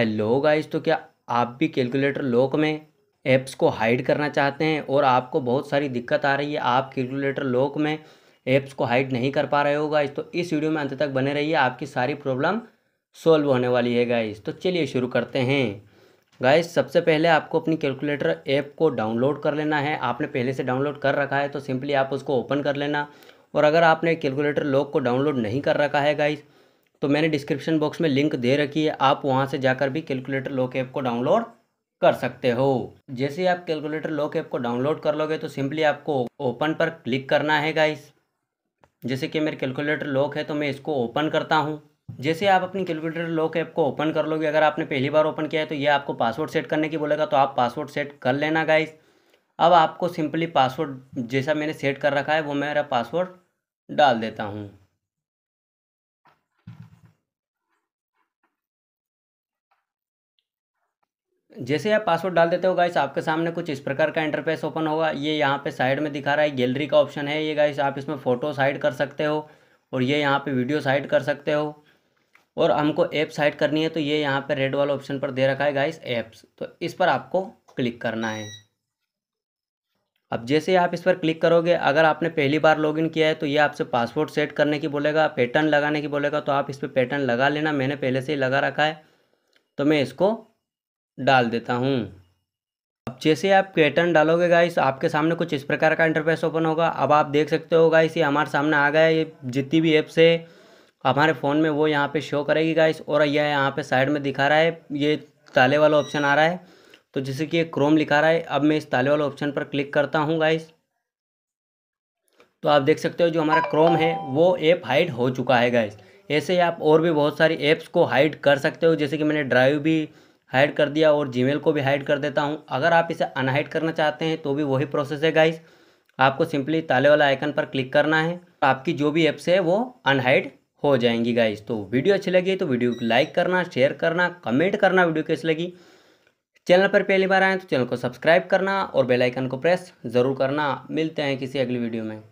hello guys तो क्या आप भी कैलकुलेटर लॉक में ऐप्स को हाइड करना चाहते हैं और आपको बहुत सारी दिक्कत आ रही है आप कैलकुलेटर लॉक में ऐप्स को हाइड नहीं कर पा रहे हो गाइस तो इस वीडियो में अंत तक बने रहिए आपकी सारी प्रॉब्लम सॉल्व होने वाली है गाइस तो चलिए शुरू करते हैं गाइस सबसे पहले आपको अपनी कैलकुलेटर ऐप को डाउनलोड कर लेना है आपने पहले से डाउनलोड कर रखा है तो सिंपली आप उसको ओपन कर लेना और अगर आपने कैलकुलेटर लॉक को डाउनलोड नहीं कर रखा है गाइज तो मैंने डिस्क्रिप्शन बॉक्स में लिंक दे रखी है आप वहाँ से जाकर भी कैलकुलेटर लॉक ऐप को डाउनलोड कर सकते हो जैसे आप कैलकुलेटर लॉक ऐप को डाउनलोड कर लोगे तो सिंपली आपको ओपन पर क्लिक करना है गाइस जैसे कि मेरे कैलकुलेटर लॉक है तो मैं इसको ओपन करता हूँ जैसे आप अपनी कैलकुलेटर लॉक ऐप को ओपन कर लोगे अगर आपने पहली बार ओपन किया है तो ये आपको पासवर्ड सेट करने की बोलेगा तो आप पासवर्ड सेट कर लेना गाइस अब आपको सिंपली पासवर्ड जैसा मैंने सेट कर रखा है वो मेरा पासवर्ड डाल देता हूँ जैसे आप पासवर्ड डाल देते हो गाइस आपके सामने कुछ इस प्रकार का इंटरफेस ओपन होगा ये यहाँ पे साइड में दिखा रहा है गैलरी का ऑप्शन है ये गाइस आप इसमें फ़ोटो साइड कर सकते हो और ये यहाँ पे वीडियो साइड कर सकते हो और हमको ऐप साइड करनी है तो ये यहाँ पे रेड वाला ऑप्शन पर दे रखा है गाइस ऐप्स तो इस पर आपको क्लिक करना है अब जैसे आप इस पर क्लिक करोगे अगर आपने पहली बार लॉग किया है तो ये आपसे पासवर्ड सेट करने की बोलेगा पैटर्न लगाने की बोलेगा तो आप इस पर पैटर्न लगा लेना मैंने पहले से ही लगा रखा है तो मैं इसको डाल देता हूँ अब जैसे आप कैटर्न डालोगे गाइस आपके सामने कुछ इस प्रकार का इंटरफेस ओपन होगा अब आप देख सकते हो गाइस ये हमारे सामने आ गया ये जितनी भी ऐप्स है हमारे फ़ोन में वो यहाँ पे शो करेगी गाइस और यह यहाँ पे साइड में दिखा रहा है ये ताले वाला ऑप्शन आ रहा है तो जैसे कि ये क्रोम लिखा रहा है अब मैं इस ताले वाले ऑप्शन पर क्लिक करता हूँ गाइस तो आप देख सकते हो जो हमारा क्रोम है वो ऐप हाइड हो चुका है गाइस ऐसे ही आप और भी बहुत सारी ऐप्स को हाइड कर सकते हो जैसे कि मैंने ड्राइव भी हाइड कर दिया और जीमेल को भी हाइड कर देता हूँ अगर आप इसे अनहाइड करना चाहते हैं तो भी वही प्रोसेस है गाइस आपको सिंपली ताले वाला आइकन पर क्लिक करना है आपकी जो भी ऐप्स है वो अनहाइड हो जाएंगी गाइस तो वीडियो अच्छी लगी तो वीडियो को लाइक करना शेयर करना कमेंट करना वीडियो कैसी लगी चैनल पर पहली बार आए तो चैनल को सब्सक्राइब करना और बेलाइकन को प्रेस ज़रूर करना मिलते हैं किसी अगली वीडियो में